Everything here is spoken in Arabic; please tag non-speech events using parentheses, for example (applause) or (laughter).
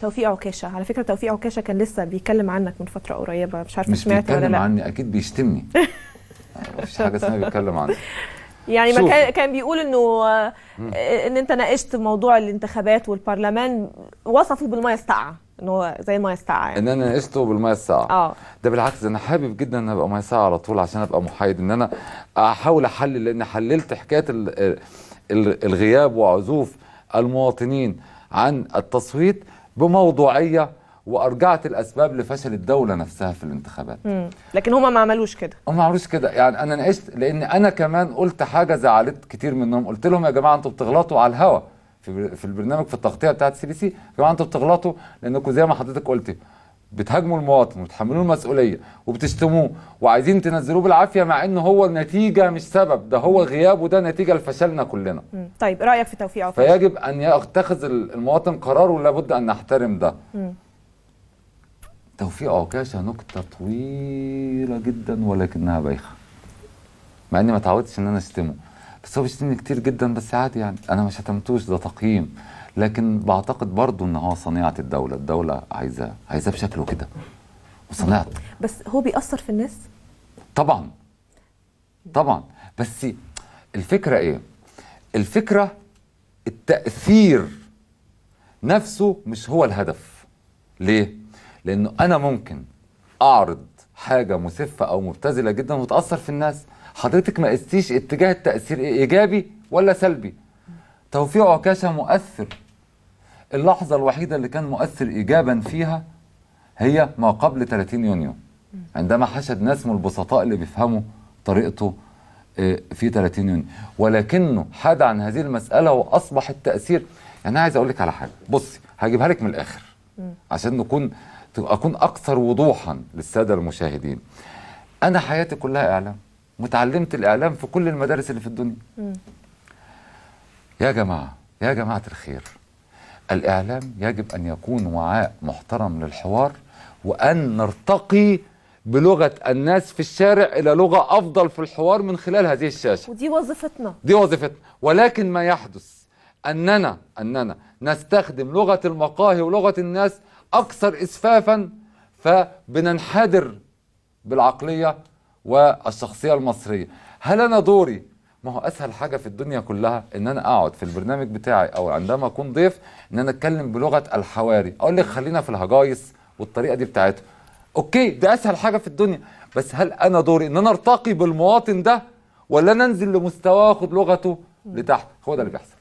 توفيق عكاشه على فكره توفيق عكاشه كان لسه بيتكلم عنك من فتره قريبه مش عارفه سمعت ولا لا عني اكيد بيشتمني (laughs) مش حاجه اسمها بيتكلم عني يعني ما كان كان بيقول انه آه، ان انت ناقشت موضوع الانتخابات والبرلمان وصفه بالميه الساقعه ان هو زي الميه الساقعه يعني. ان انا ناقشته بالميه الساقعه اه ده بالعكس انا حابب جدا ان ابقى ميه ساقعه على طول عشان ابقى محايد ان انا احاول احلل لان حللت حكايه الغياب وعزوف المواطنين عن التصويت بموضوعيه وارجعت الاسباب لفشل الدوله نفسها في الانتخابات مم. لكن هما ما عملوش كده هما ما عملوش كده يعني انا نعشت لان انا كمان قلت حاجه زعلت كتير منهم قلت لهم يا جماعه انتوا بتغلطوا على الهوا في في البرنامج في التغطيه بتاعت سي بي سي يا جماعه انتوا بتغلطوا لانكم زي ما حضرتك قلتي بتهاجموا المواطن وتحملوه المسؤوليه وبتشتموه وعايزين تنزلوه بالعافيه مع ان هو النتيجه مش سبب ده هو غيابه ده نتيجه لفشلنا كلنا. طيب رايك في توفيق عفوا فيجب ان يتخذ المواطن قراره لابد ان نحترم ده. توفيق عكاشه نكته طويله جدا ولكنها بايخه. مع اني ما تعودتش ان انا اشتمه. بس هو بيشتمني كتير جدا بس عادي يعني انا ما شتمتوش ده تقييم لكن بعتقد برضه ان هو آه، صنيعه الدوله الدوله عايزاه عايزاه بشكله كده وصنعته بس هو بيأثر في الناس طبعا طبعا بس الفكره ايه الفكره التاثير نفسه مش هو الهدف ليه لانه انا ممكن اعرض حاجه مسفه او مبتذله جدا وتاثر في الناس حضرتك ما قستيش اتجاه التاثير ايجابي ولا سلبي توفيق عكاشه مؤثر اللحظه الوحيده اللي كان مؤثر ايجابا فيها هي ما قبل 30 يونيو عندما حشد ناس من البسطاء اللي بيفهموا طريقته آه، في 30 يونيو ولكنه حاد عن هذه المساله واصبح التاثير يعني انا عايز اقول لك على حاجه بصي هجيبها لك من الاخر عشان نكون اكون اكثر وضوحا للساده المشاهدين انا حياتي كلها اعلام متعلمه الاعلام في كل المدارس اللي في الدنيا م. يا جماعه يا جماعه الخير الاعلام يجب ان يكون وعاء محترم للحوار وان نرتقي بلغه الناس في الشارع الى لغه افضل في الحوار من خلال هذه الشاشه ودي وظيفتنا دي وظيفتنا ولكن ما يحدث اننا اننا نستخدم لغه المقاهي ولغه الناس اكثر اسفافا فبننحدر بالعقليه والشخصيه المصريه هل انا دوري ما هو اسهل حاجه في الدنيا كلها ان انا اقعد في البرنامج بتاعي او عندما اكون ضيف ان انا اتكلم بلغه الحواري اقول لك خلينا في الهجايس والطريقه دي بتاعتهم اوكي ده اسهل حاجه في الدنيا بس هل انا دوري ان انا ارتقي بالمواطن ده ولا ننزل لمستواه واخد لغته لتحت هو ده اللي بيحصل